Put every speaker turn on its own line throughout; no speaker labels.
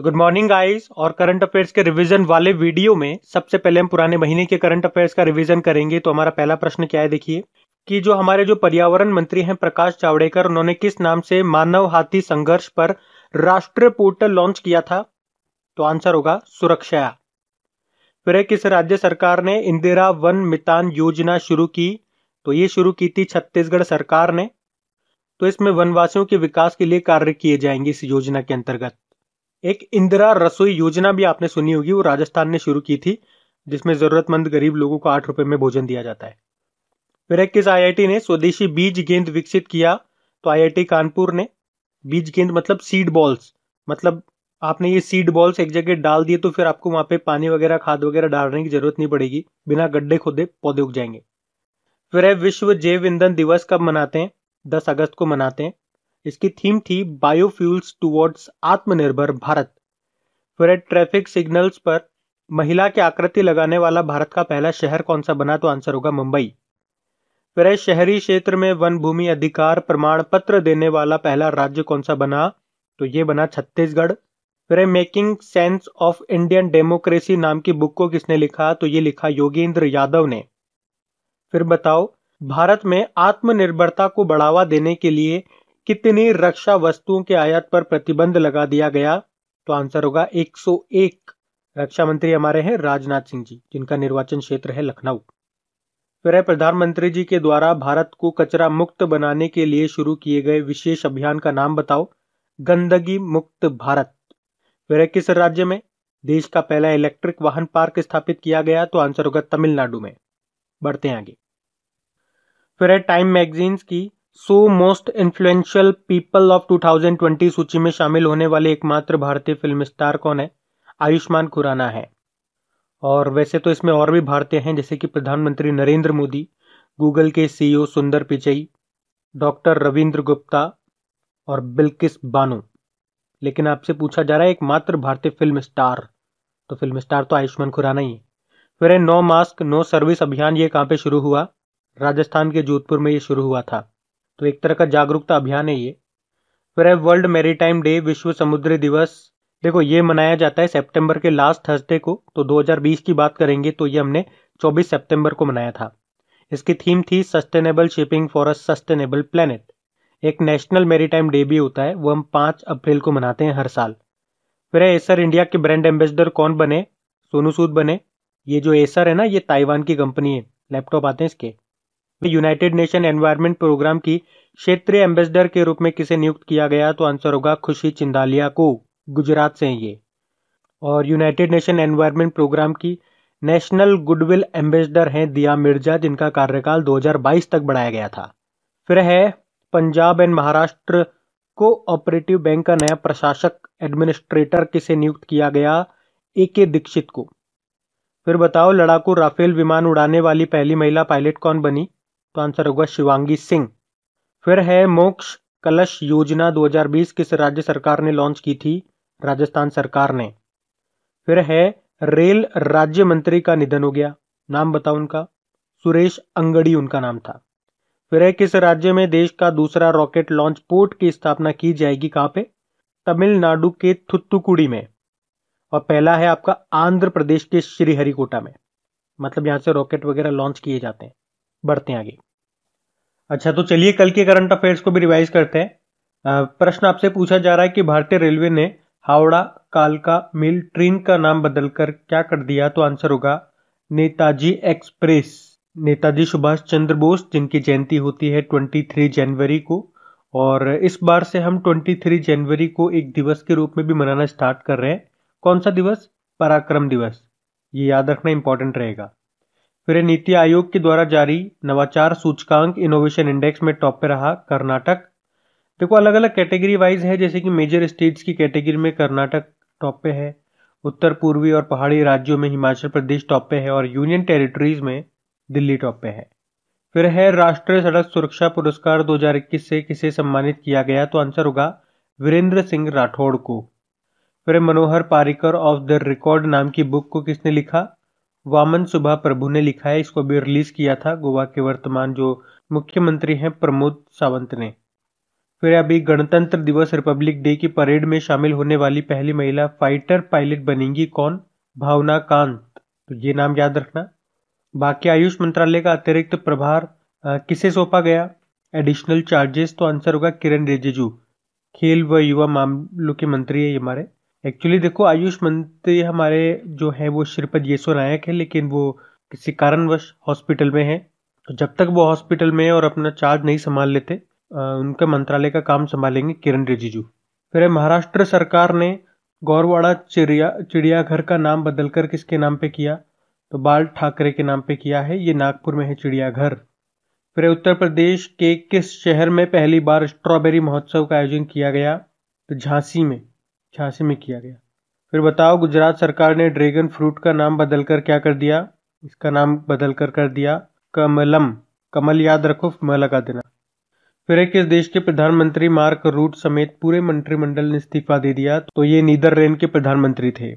तो good morning guys और current affairs के रिवीजन वाले वीडियो में सबसे पहले हम पुराने महीने के करंट अफेयर्स का रिवीजन करेंगे तो हमारा पहला प्रश्न क्या है देखिए कि जो हमारे जो पर्यावरण मंत्री हैं प्रकाश जावड़ेकर उन्होंने किस नाम से मानव हाथी संघर्ष पर राष्ट्रीय पोर्टल लॉन्च किया था तो आंसर होगा सुरक्षा फिर किस राज्य सरकार ने इंदिरा वन मितान योजना शुरू की तो ये शुरू की थी छत्तीसगढ़ सरकार ने तो इसमें वनवासियों के विकास के लिए कार्य किए जाएंगे इस योजना के अंतर्गत एक इंदिरा रसोई योजना भी आपने सुनी होगी वो राजस्थान ने शुरू की थी जिसमें ज़रूरतमंद गरीब लोगों को आठ रुपए में भोजन दिया जाता है फिर इक्कीस आई ने स्वदेशी बीज गेंद विकसित किया तो आई कानपुर ने बीज गेंद मतलब सीड बॉल्स मतलब आपने ये सीड बॉल्स एक जगह डाल दिए तो फिर आपको वहां पे पानी वगैरह खाद वगैरह डालने की जरूरत नहीं पड़ेगी बिना गड्ढे खोदे पौधे उग जाएंगे फिर है विश्व जैव ईंधन दिवस कब मनाते हैं दस अगस्त को मनाते हैं इसकी थीम थी बायोफ्यूल्स टूवर्ड्स आत्मनिर्भर भारत फिर ट्रैफिक सिग्नल्स पर महिला की आकृति लगाने वाला भारत का पहला शहर कौन सा बना तो आंसर होगा मुंबई फिर शहरी क्षेत्र में वन भूमि अधिकार प्रमाण पत्र देने वाला पहला राज्य कौन सा बना तो ये बना छत्तीसगढ़ फिर making sense of Indian democracy नाम की बुक को किसने लिखा तो ये लिखा योगेंद्र यादव ने फिर बताओ भारत में आत्मनिर्भरता को बढ़ावा देने के लिए कितने रक्षा वस्तुओं के आयात पर प्रतिबंध लगा दिया गया तो आंसर होगा 101 रक्षा मंत्री हमारे हैं राजनाथ सिंह जी जिनका निर्वाचन क्षेत्र है लखनऊ फिर है प्रधानमंत्री जी के द्वारा भारत को कचरा मुक्त बनाने के लिए शुरू किए गए विशेष अभियान का नाम बताओ गंदगी मुक्त भारत फिर किस राज्य में देश का पहला इलेक्ट्रिक वाहन पार्क स्थापित किया गया तो आंसर होगा तमिलनाडु में बढ़ते आगे फिर है टाइम मैगजीन्स की so most influential people of 2020 सूची में शामिल होने वाले एकमात्र भारतीय फिल्म स्टार कौन है आयुष्मान खुराना है और वैसे तो इसमें और भी भारतीय हैं जैसे कि प्रधानमंत्री नरेंद्र मोदी गूगल के CEO e Sundar Pichai doctor Ravindra Gupta और बिल्किस बानो लेकिन आपसे पूछा जा रहा है एकमात्र भारतीय फिल्म स्टार तो फिल्म स्टार तो आयुष्मान खुराना ही है फिर नो मास्क नो सर्विस अभियान ये कहाँ पे शुरू हुआ राजस्थान के जोधपुर में ये शुरू हुआ था तो एक तरह का जागरूकता अभियान है ये फिर है वर्ल्ड मेरीटाइम डे विश्व समुद्री दिवस देखो ये मनाया जाता है सितंबर के लास्ट थर्सडे को तो 2020 की बात करेंगे तो ये हमने 24 सितंबर को मनाया था इसकी थीम थी sustainable shipping for a sustainable planet एक नेशनल मेरीटाइम डे भी होता है वो हम पाँच अप्रैल को मनाते हैं हर साल फिर एसर इंडिया के ब्रांड एम्बेसडर कौन बने सोनू सूद बने ये जो एसर है ना ये ताइवान की कंपनी है लैपटॉप आते हैं इसके यूनाइटेड नेशन एनवायरमेंट प्रोग्राम की क्षेत्रीय एम्बेसडर के रूप में किसे नियुक्त किया गया तो आंसर होगा खुशी चिंदालिया को गुजरात से ये और यूनाइटेड नेशन एनवायरमेंट प्रोग्राम की नेशनल गुडविल एम्बेसडर हैं दिया मिर्जा जिनका कार्यकाल 2022 तक बढ़ाया गया था फिर है Punjab and Maharashtra co operative bank का नया प्रशासक एडमिनिस्ट्रेटर किसे नियुक्त किया गया ए के दीक्षित को फिर बताओ लड़ाकू राफेल विमान उड़ाने वाली पहली महिला पायलट कौन बनी तो आंसर होगा शिवांगी सिंह फिर है मोक्ष कलश योजना 2020 किस राज्य सरकार ने लॉन्च की थी राजस्थान सरकार ने फिर है रेल राज्य मंत्री का निधन हो गया नाम बताओ उनका सुरेश अंगड़ी उनका नाम था फिर है किस राज्य में देश का दूसरा रॉकेट लॉन्च पोर्ट की स्थापना की जाएगी कहाँ पे तमिलनाडु के थुत्तुकुड़ी में और पहला है आपका आंध्र प्रदेश के श्रीहरिकोटा में मतलब यहाँ से रॉकेट वगैरह लॉन्च किए जाते हैं बढ़ते हैं आगे अच्छा तो चलिए कल के करंट अफेयर्स को भी रिवाइज करते हैं प्रश्न आपसे पूछा जा रहा है कि भारतीय रेलवे ने हावड़ा कालका मिल ट्रेन का नाम बदलकर क्या कर दिया तो आंसर होगा नेताजी एक्सप्रेस नेताजी सुभाष चंद्र बोस जिनकी जयंती होती है 23 जनवरी को और इस बार से हम 23 जनवरी को एक दिवस के रूप में भी मनाना स्टार्ट कर रहे हैं कौन सा दिवस पराक्रम दिवस ये याद रखना इंपॉर्टेंट रहेगा फिर नीति आयोग के द्वारा जारी नवाचार सूचकांक इनोवेशन इंडेक्स में टॉप पे रहा कर्नाटक देखो अलग अलग कैटेगरी वाइज है जैसे कि मेजर स्टेट्स की कैटेगरी में कर्नाटक टॉप पे है उत्तर पूर्वी और पहाड़ी राज्यों में हिमाचल प्रदेश टॉप पे है और यूनियन टेरिटरीज में दिल्ली टॉप पे है फिर है राष्ट्रीय सड़क सुरक्षा पुरस्कार 2021 से किसे सम्मानित किया गया तो आंसर होगा वीरेंद्र सिंह राठौड़ को फिर Manohar Parrikar off the record नाम की बुक को किसने लिखा वामन सुबह प्रभु ने लिखा है इसको भी रिलीज किया था गोवा के वर्तमान जो मुख्यमंत्री हैं प्रमोद सावंत ने फिर अभी गणतंत्र दिवस रिपब्लिक डे की परेड में शामिल होने वाली पहली महिला फाइटर पायलट बनेंगी कौन भावना कांत तो ये नाम याद रखना बाकी आयुष मंत्रालय का अतिरिक्त प्रभार किसे सौंपा गया एडिशनल चार्जेस तो आंसर होगा किरण रिजिजू खेल व युवा मामलों के मंत्री है हमारे एक्चुअली देखो आयुष मंत्री हमारे जो है वो श्रीपद येसो नायक है लेकिन वो किसी कारणवश हॉस्पिटल में है तो जब तक वो हॉस्पिटल में है और अपना चार्ज नहीं संभाल लेते उनके मंत्रालय का काम संभालेंगे किरण रिजिजू फिर महाराष्ट्र सरकार ने गौरवाड़ा चिड़िया चिड़ियाघर का नाम बदलकर किसके नाम पे किया तो बाल ठाकरे के नाम पे किया है ये नागपुर में है चिड़ियाघर फिर उत्तर प्रदेश के किस शहर में पहली बार स्ट्रॉबेरी महोत्सव का आयोजन किया गया तो झांसी में छियासी में किया गया फिर बताओ गुजरात सरकार ने ड्रैगन फ्रूट का नाम बदलकर क्या कर दिया इसका नाम बदलकर कर दिया कमलम कमल याद रखो म लगा देना फिर एक इस देश के प्रधानमंत्री मार्क रूट समेत पूरे मंत्रिमंडल ने इस्तीफा दे दिया तो ये नीदरलैंड के प्रधानमंत्री थे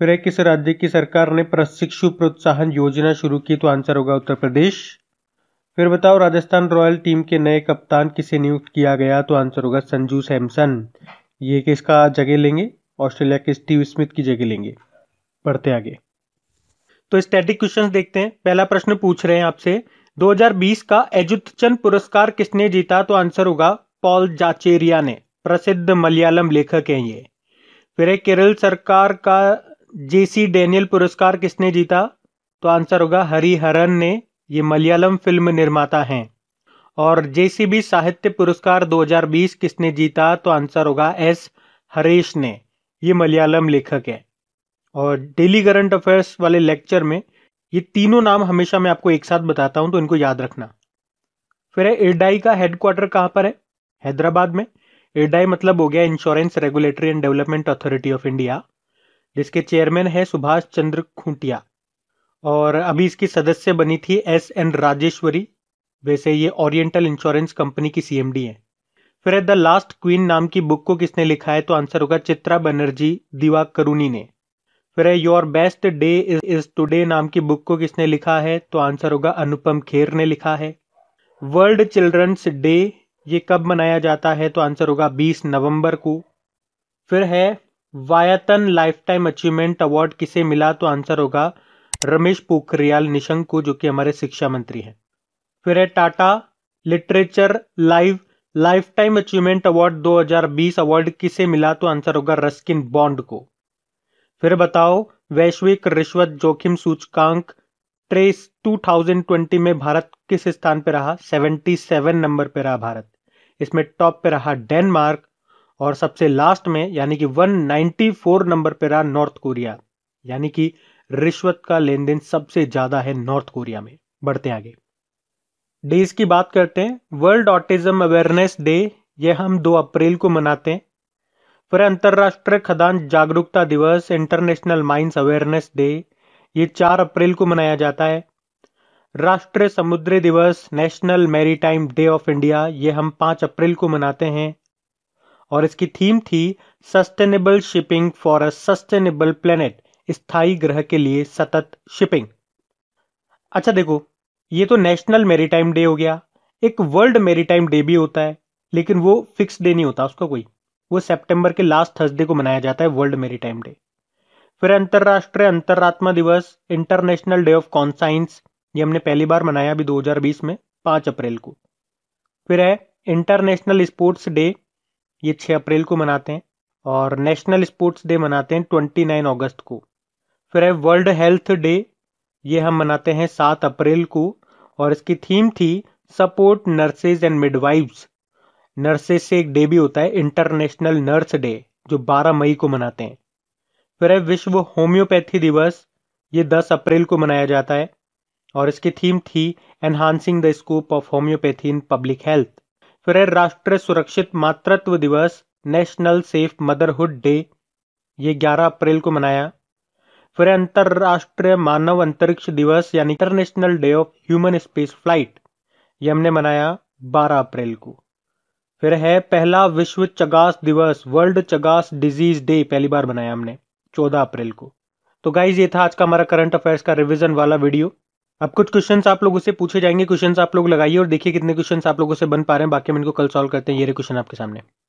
फिर एक किस राज्य की सरकार ने प्रशिक्षु प्रोत्साहन योजना शुरू की तो आंसर होगा उत्तर प्रदेश फिर बताओ राजस्थान रॉयल टीम के नए कप्तान किसे नियुक्त किया गया तो आंसर होगा संजू सैमसन ये किसका जगह लेंगे ऑस्ट्रेलिया के स्टीव स्मिथ की जगह लेंगे बढ़ते आगे तो स्टैटिक क्वेश्चंस देखते हैं पहला प्रश्न पूछ रहे हैं आपसे 2020 का एजुतचन पुरस्कार किसने जीता तो आंसर होगा पॉल जाचेरिया ने प्रसिद्ध मलयालम लेखक हैं ये फिर है केरल सरकार का जेसी डेनियल पुरस्कार किसने जीता तो आंसर होगा हरिहरन ने ये मलयालम फिल्म निर्माता हैं और जेसीबी साहित्य पुरस्कार 2020 किसने जीता तो आंसर होगा एस हरीश ने ये मलयालम लेखक है और डेली करंट अफेयर्स वाले लेक्चर में ये तीनों नाम हमेशा मैं आपको एक साथ बताता हूँ तो इनको याद रखना फिर है इडाई का हेडक्वार्टर कहाँ पर है हैदराबाद में इडाई मतलब हो गया insurance regulatory and development authority of India जिसके चेयरमैन है सुभाष चंद्र खूंटिया और अभी इसकी सदस्य बनी थी एस एन राजेश्वरी वैसे ये ओरिएंटल इंश्योरेंस कंपनी की सीएमडी हैं फिर द लास्ट क्वीन नाम की बुक को किसने लिखा है तो आंसर होगा चित्रा बनर्जी दिवा करुणी ने फिर है your best day is today नाम की बुक को किसने लिखा है तो आंसर होगा अनुपम खेर ने लिखा है वर्ल्ड चिल्ड्रंस डे ये कब मनाया जाता है तो आंसर होगा 20 नवंबर को फिर है वायतन लाइफ टाइम अचीवमेंट अवार्ड किसे मिला तो आंसर होगा रमेश पोखरियाल निशंक को जो कि हमारे शिक्षा मंत्री हैं फिर है Tata literature live life time achievement award 2020 award किसे मिला तो आंसर होगा रस्किन बॉन्ड को फिर बताओ वैश्विक रिश्वत जोखिम सूचकांक ट्रेस 2020 में भारत किस स्थान पर रहा 77 नंबर पर रहा भारत इसमें टॉप पे रहा डेनमार्क और सबसे लास्ट में यानी कि 194 नंबर पर रहा नॉर्थ कोरिया यानी कि रिश्वत का लेन देन सबसे ज़्यादा है नॉर्थ कोरिया में बढ़ते आगे डेज की बात करते हैं वर्ल्ड ऑटिज्म अवेयरनेस डे ये हम 2 अप्रैल को मनाते हैं फिर अंतर्राष्ट्रीय खदान जागरूकता दिवस इंटरनेशनल माइंस अवेयरनेस डे ये 4 अप्रैल को मनाया जाता है राष्ट्रीय समुद्री दिवस national maritime day of India ये हम 5 अप्रैल को मनाते हैं और इसकी थीम थी sustainable shipping for a sustainable planet स्थाई ग्रह के लिए सतत शिपिंग अच्छा देखो ये तो नेशनल मेरीटाइम डे हो गया एक वर्ल्ड मेरीटाइम डे भी होता है लेकिन वो फिक्स डे नहीं होता उसका कोई वो सितंबर के लास्ट थर्सडे को मनाया जाता है वर्ल्ड मेरीटाइम डे फिर अंतर्राष्ट्रीय अंतर्रात्मा दिवस इंटरनेशनल डे ऑफ कॉन्साइंस ये हमने पहली बार मनाया भी 2020 में 5 अप्रैल को फिर है इंटरनेशनल स्पोर्ट्स डे ये 6 अप्रैल को मनाते हैं और नेशनल स्पोर्ट्स डे मनाते हैं 29 अगस्त को फिर है वर्ल्ड हेल्थ डे ये हम मनाते हैं 7 अप्रैल को और इसकी थीम थी support nurses and midwives nurses से एक डे भी होता है इंटरनेशनल नर्स डे जो 12 मई को मनाते हैं फिर है विश्व होम्योपैथी दिवस ये 10 अप्रैल को मनाया जाता है और इसकी थीम थी enhancing the scope of homoeopathy in public health फिर है राष्ट्रीय सुरक्षित मातृत्व दिवस नेशनल सेफ मदरहुड डे ये 11 अप्रैल को मनाया फिर अंतर्राष्ट्रीय मानव अंतरिक्ष दिवस यानी international day of human space flight ये हमने मनाया 12 अप्रैल को फिर है पहला विश्व चगास दिवस वर्ल्ड चगास डिजीज डे पहली बार बनाया हमने 14 अप्रैल को तो गाइज ये था आज का हमारा करंट अफेयर्स का रिविजन वाला वीडियो अब कुछ क्वेश्चन आप लोगों से पूछे जाएंगे क्वेश्चन आप लोग लगाइए और देखिए कितने क्वेश्चन आप लोगों से बन पा रहे हैं बाकी हम इनको कल सॉल्व करते हैं ये क्वेश्चन आपके सामने